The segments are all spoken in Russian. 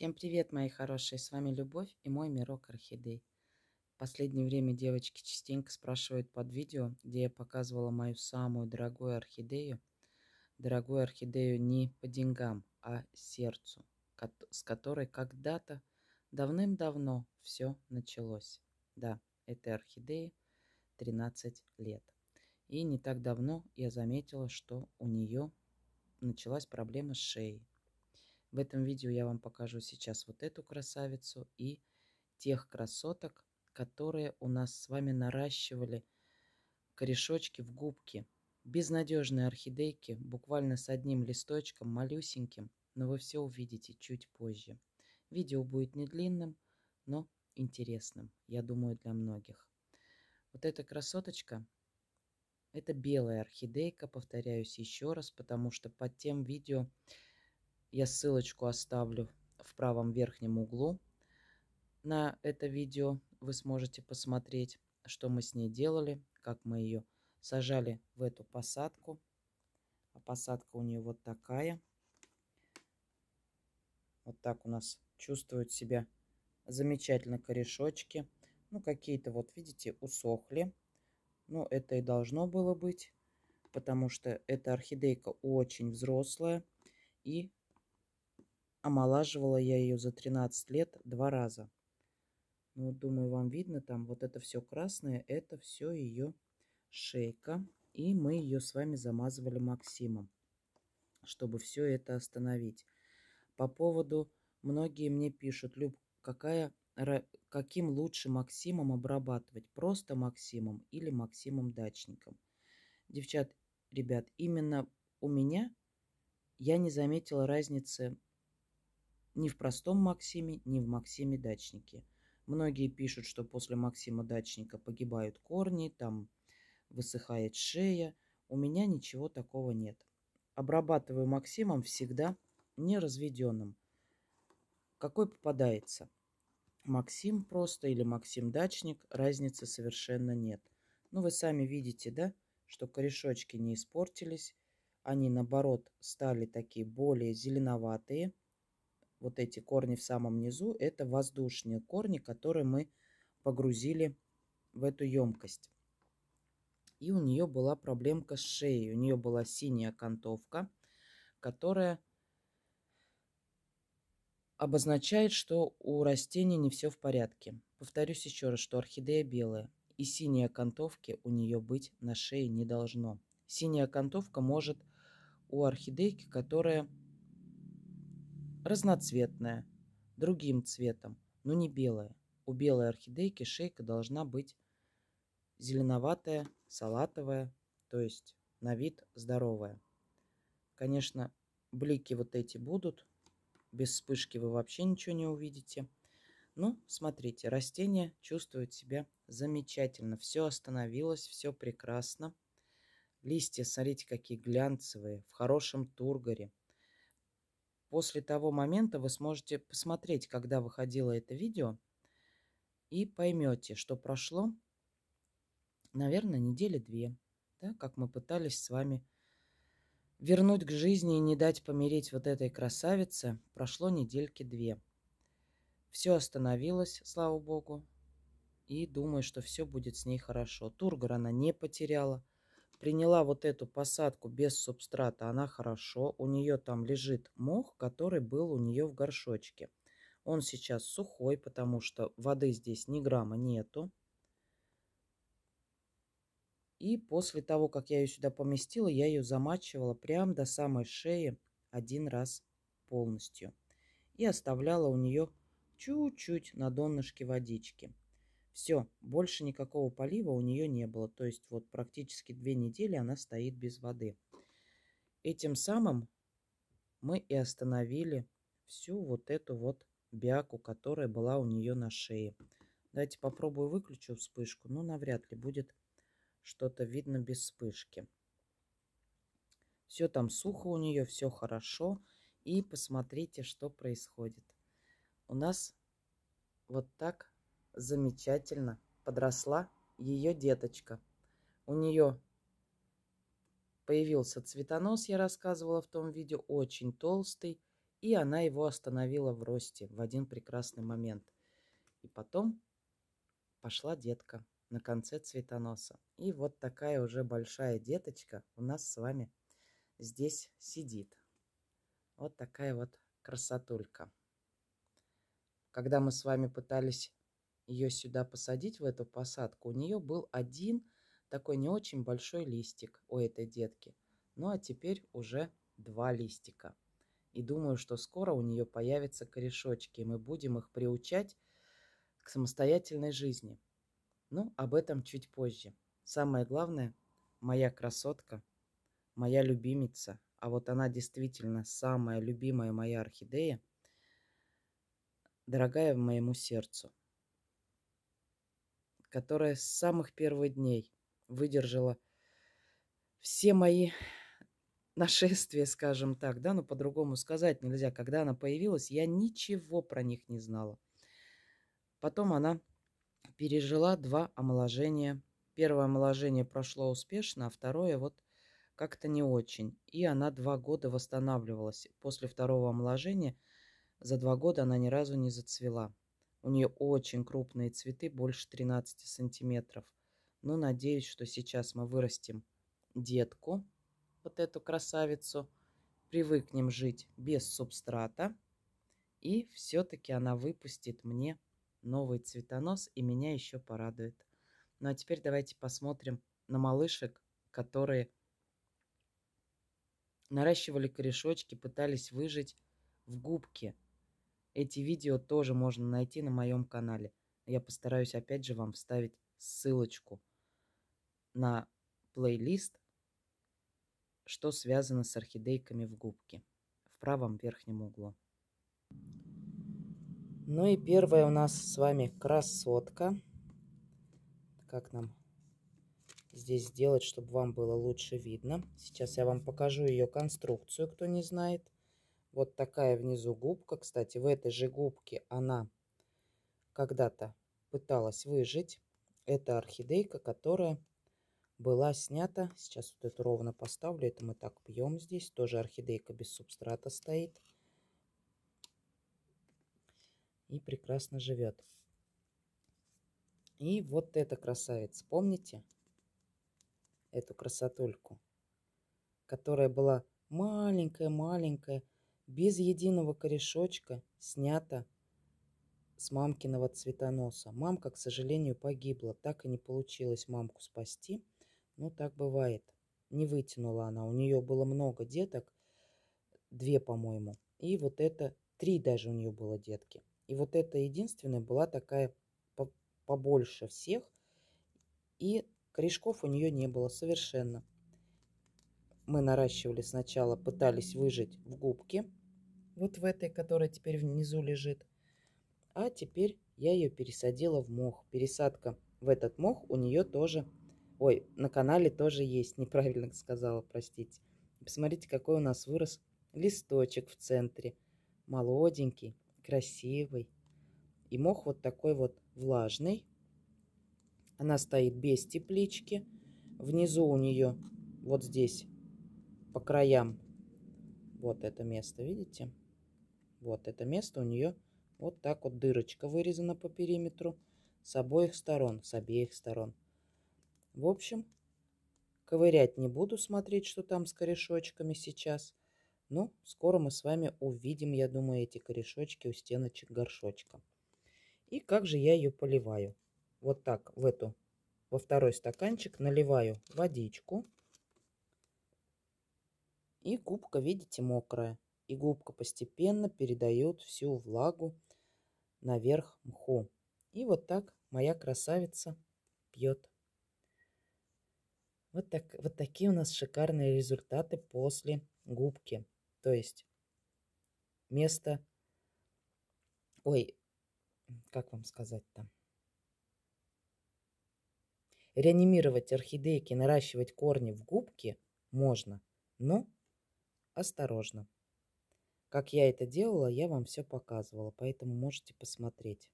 Всем привет, мои хорошие! С вами Любовь и мой мирок орхидей. В последнее время девочки частенько спрашивают под видео, где я показывала мою самую дорогую орхидею. Дорогую орхидею не по деньгам, а сердцу, с которой когда-то давным-давно все началось. Да, этой орхидеи 13 лет. И не так давно я заметила, что у нее началась проблема с шеей. В этом видео я вам покажу сейчас вот эту красавицу и тех красоток, которые у нас с вами наращивали корешочки в губке. Безнадежные орхидейки, буквально с одним листочком, малюсеньким, но вы все увидите чуть позже. Видео будет не длинным, но интересным, я думаю, для многих. Вот эта красоточка – это белая орхидейка, повторяюсь еще раз, потому что под тем видео – я ссылочку оставлю в правом верхнем углу на это видео. Вы сможете посмотреть, что мы с ней делали, как мы ее сажали в эту посадку. А посадка у нее вот такая. Вот так у нас чувствуют себя замечательно корешочки. Ну, какие-то, вот видите, усохли. Но ну, это и должно было быть, потому что эта орхидейка очень взрослая и Омолаживала я ее за 13 лет два раза. Ну, думаю, вам видно там, вот это все красное, это все ее шейка. И мы ее с вами замазывали Максимом, чтобы все это остановить. По поводу, многие мне пишут, Люб, какая, каким лучше Максимом обрабатывать? Просто Максимом или Максимом Дачником? Девчат, ребят, именно у меня я не заметила разницы ни в простом Максиме, ни в Максиме Дачнике. Многие пишут, что после Максима Дачника погибают корни, там высыхает шея. У меня ничего такого нет. Обрабатываю Максимом всегда неразведенным. Какой попадается? Максим просто или Максим Дачник, разницы совершенно нет. Ну, вы сами видите, да, что корешочки не испортились. Они, наоборот, стали такие более зеленоватые – вот эти корни в самом низу, это воздушные корни, которые мы погрузили в эту емкость. И у нее была проблемка с шеей. У нее была синяя окантовка, которая обозначает, что у растения не все в порядке. Повторюсь еще раз, что орхидея белая и синей окантовки у нее быть на шее не должно. Синяя окантовка может у орхидейки, которая разноцветная другим цветом, но не белая. У белой орхидейки шейка должна быть зеленоватая, салатовая, то есть на вид здоровая. Конечно, блики вот эти будут. Без вспышки вы вообще ничего не увидите. Ну, смотрите, растение чувствует себя замечательно. Все остановилось, все прекрасно. Листья, смотрите, какие глянцевые, в хорошем тургоре после того момента вы сможете посмотреть, когда выходило это видео, и поймете, что прошло, наверное, недели две, да, как мы пытались с вами вернуть к жизни и не дать помирить вот этой красавице, прошло недельки две. Все остановилось, слава богу, и думаю, что все будет с ней хорошо. Тургор она не потеряла – приняла вот эту посадку без субстрата, она хорошо. У нее там лежит мох, который был у нее в горшочке. Он сейчас сухой, потому что воды здесь ни грамма нету. И после того, как я ее сюда поместила, я ее замачивала прям до самой шеи один раз полностью. И оставляла у нее чуть-чуть на донышке водички. Все, больше никакого полива у нее не было. То есть вот практически две недели она стоит без воды. Этим самым мы и остановили всю вот эту вот бяку, которая была у нее на шее. Давайте попробую выключу вспышку. Ну, навряд ли будет что-то видно без вспышки. Все там сухо у нее, все хорошо. И посмотрите, что происходит. У нас вот так Замечательно. Подросла ее деточка. У нее появился цветонос, я рассказывала в том видео, очень толстый, и она его остановила в росте в один прекрасный момент. И потом пошла детка на конце цветоноса. И вот такая уже большая деточка у нас с вами здесь сидит. Вот такая вот красотулька. Когда мы с вами пытались ее сюда посадить, в эту посадку, у нее был один такой не очень большой листик у этой детки. Ну а теперь уже два листика. И думаю, что скоро у нее появятся корешочки, и мы будем их приучать к самостоятельной жизни. Ну, об этом чуть позже. Самое главное, моя красотка, моя любимица, а вот она действительно самая любимая моя орхидея, дорогая моему сердцу – которая с самых первых дней выдержала все мои нашествия, скажем так, да, но по-другому сказать нельзя. Когда она появилась, я ничего про них не знала. Потом она пережила два омоложения. Первое омоложение прошло успешно, а второе вот как-то не очень. И она два года восстанавливалась. После второго омоложения за два года она ни разу не зацвела. У нее очень крупные цветы, больше 13 сантиметров. Но надеюсь, что сейчас мы вырастим детку, вот эту красавицу, привыкнем жить без субстрата. И все-таки она выпустит мне новый цветонос и меня еще порадует. Ну а теперь давайте посмотрим на малышек, которые наращивали корешочки, пытались выжить в губке. Эти видео тоже можно найти на моем канале. Я постараюсь опять же вам вставить ссылочку на плейлист, что связано с орхидейками в губке в правом верхнем углу. Ну и первая у нас с вами красотка. Как нам здесь сделать, чтобы вам было лучше видно. Сейчас я вам покажу ее конструкцию, кто не знает. Вот такая внизу губка. Кстати, в этой же губке она когда-то пыталась выжить. Это орхидейка, которая была снята. Сейчас вот эту ровно поставлю. Это мы так пьем здесь. Тоже орхидейка без субстрата стоит. И прекрасно живет. И вот эта красавица. Помните эту красотульку? Которая была маленькая-маленькая без единого корешочка снято с мамкиного цветоноса. Мамка, к сожалению, погибла. Так и не получилось мамку спасти. Но ну, так бывает. Не вытянула она. У нее было много деток. Две, по-моему. И вот это... Три даже у нее было детки. И вот эта единственная была такая побольше всех. И корешков у нее не было совершенно. Мы наращивали сначала, пытались выжить в губке вот в этой, которая теперь внизу лежит. А теперь я ее пересадила в мох. Пересадка в этот мох у нее тоже, ой, на канале тоже есть, неправильно сказала, простите. Посмотрите, какой у нас вырос листочек в центре. Молоденький, красивый. И мох вот такой вот влажный. Она стоит без теплички. Внизу у нее вот здесь по краям вот это место, видите? Вот это место у нее вот так вот дырочка вырезана по периметру с обоих сторон, с обеих сторон. В общем, ковырять не буду, смотреть, что там с корешочками сейчас. Ну, скоро мы с вами увидим, я думаю, эти корешочки у стеночек горшочка. И как же я ее поливаю? Вот так, в эту, во второй стаканчик наливаю водичку. И губка, видите, мокрая и губка постепенно передает всю влагу наверх мху. И вот так моя красавица пьет. Вот, так, вот такие у нас шикарные результаты после губки. То есть место... Ой, как вам сказать там? Реанимировать орхидейки, наращивать корни в губке можно, но осторожно. Как я это делала, я вам все показывала, поэтому можете посмотреть.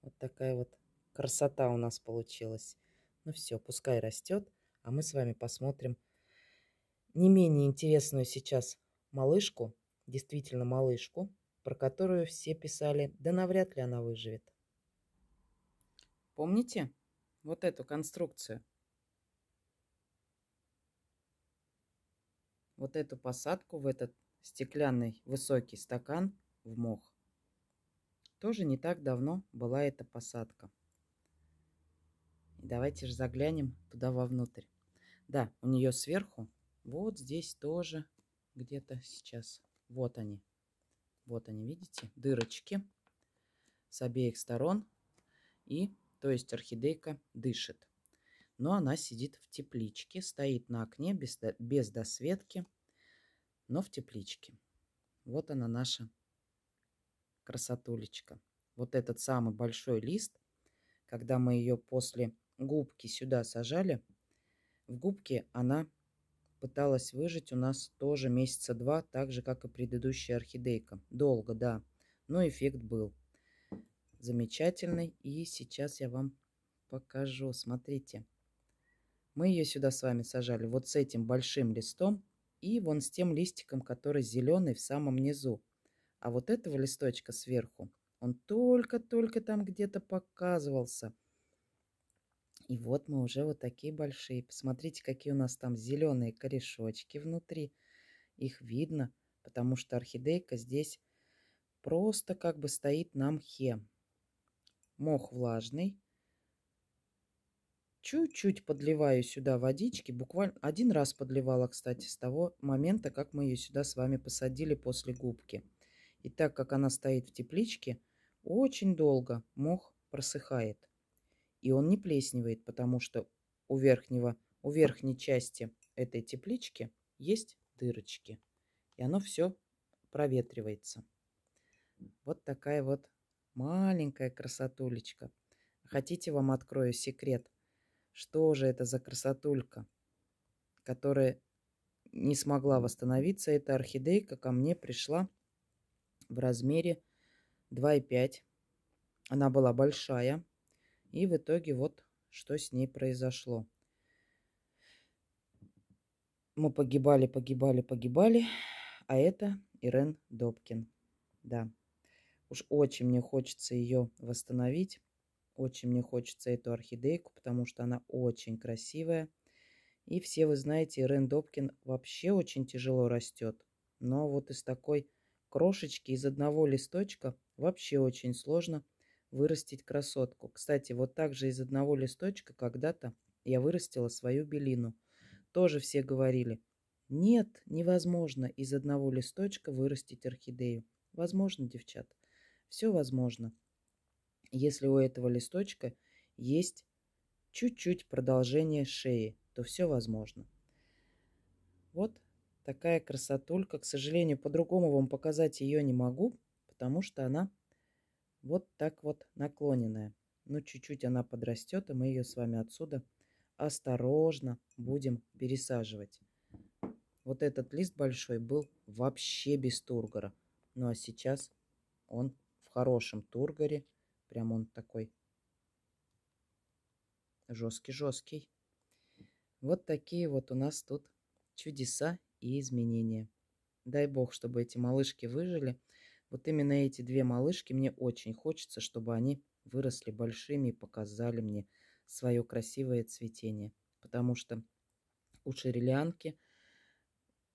Вот такая вот красота у нас получилась. Ну все, пускай растет, а мы с вами посмотрим не менее интересную сейчас малышку, действительно малышку, про которую все писали, да навряд ли она выживет. Помните вот эту конструкцию? вот эту посадку в этот стеклянный высокий стакан в мох. Тоже не так давно была эта посадка. давайте же заглянем туда вовнутрь. Да, у нее сверху, вот здесь тоже где-то сейчас. Вот они. Вот они, видите, дырочки с обеих сторон. И, то есть, орхидейка дышит но она сидит в тепличке, стоит на окне без, без досветки, но в тепличке. Вот она наша красотулечка. Вот этот самый большой лист, когда мы ее после губки сюда сажали, в губке она пыталась выжить у нас тоже месяца два, так же, как и предыдущая орхидейка. Долго, да, но эффект был замечательный. И сейчас я вам покажу. Смотрите. Мы ее сюда с вами сажали вот с этим большим листом и вон с тем листиком, который зеленый в самом низу. А вот этого листочка сверху, он только-только там где-то показывался. И вот мы уже вот такие большие. Посмотрите, какие у нас там зеленые корешочки внутри. Их видно, потому что орхидейка здесь просто как бы стоит на мхе. Мох влажный, Чуть-чуть подливаю сюда водички. Буквально один раз подливала, кстати, с того момента, как мы ее сюда с вами посадили после губки. И так как она стоит в тепличке, очень долго мох просыхает. И он не плесневает, потому что у верхнего, у верхней части этой теплички есть дырочки. И оно все проветривается. Вот такая вот маленькая красотулечка. Хотите, вам открою секрет – что же это за красотулька, которая не смогла восстановиться? Эта орхидейка ко мне пришла в размере 2,5. Она была большая. И в итоге вот что с ней произошло. Мы погибали, погибали, погибали. А это Ирен Добкин. Да. Уж очень мне хочется ее восстановить. Очень мне хочется эту орхидейку, потому что она очень красивая. И все вы знаете, Рен Допкин вообще очень тяжело растет. Но вот из такой крошечки, из одного листочка вообще очень сложно вырастить красотку. Кстати, вот так же из одного листочка когда-то я вырастила свою белину. Тоже все говорили, нет, невозможно из одного листочка вырастить орхидею. Возможно, девчат, все возможно. Если у этого листочка есть чуть-чуть продолжение шеи, то все возможно. Вот такая красотулька. К сожалению, по-другому вам показать ее не могу, потому что она вот так вот наклоненная. Но ну, чуть-чуть она подрастет, и мы ее с вами отсюда осторожно будем пересаживать. Вот этот лист большой был вообще без тургора. Ну а сейчас он в хорошем тургоре. Прям он такой жесткий-жесткий. Вот такие вот у нас тут чудеса и изменения. Дай бог, чтобы эти малышки выжили. Вот именно эти две малышки мне очень хочется, чтобы они выросли большими и показали мне свое красивое цветение. Потому что у шерелианки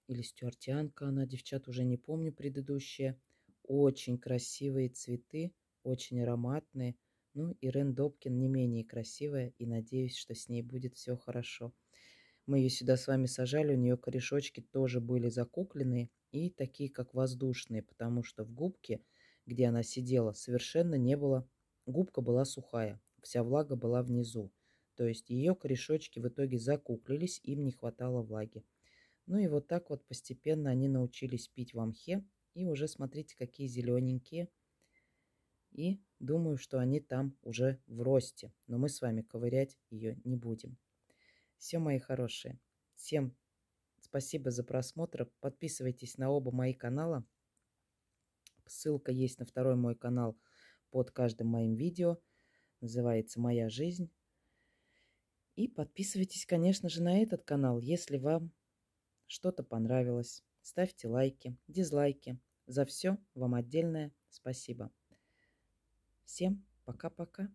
или стюартианка она, девчат, уже не помню предыдущие, очень красивые цветы очень ароматные. Ну, и Рен Добкин не менее красивая, и надеюсь, что с ней будет все хорошо. Мы ее сюда с вами сажали, у нее корешочки тоже были закукленные и такие, как воздушные, потому что в губке, где она сидела, совершенно не было... Губка была сухая, вся влага была внизу. То есть ее корешочки в итоге закуклились, им не хватало влаги. Ну и вот так вот постепенно они научились пить в амхе. И уже смотрите, какие зелененькие – и думаю, что они там уже в росте, но мы с вами ковырять ее не будем. Все, мои хорошие, всем спасибо за просмотр. Подписывайтесь на оба мои канала. Ссылка есть на второй мой канал под каждым моим видео. Называется «Моя жизнь». И подписывайтесь, конечно же, на этот канал, если вам что-то понравилось. Ставьте лайки, дизлайки. За все вам отдельное спасибо. Всем пока-пока.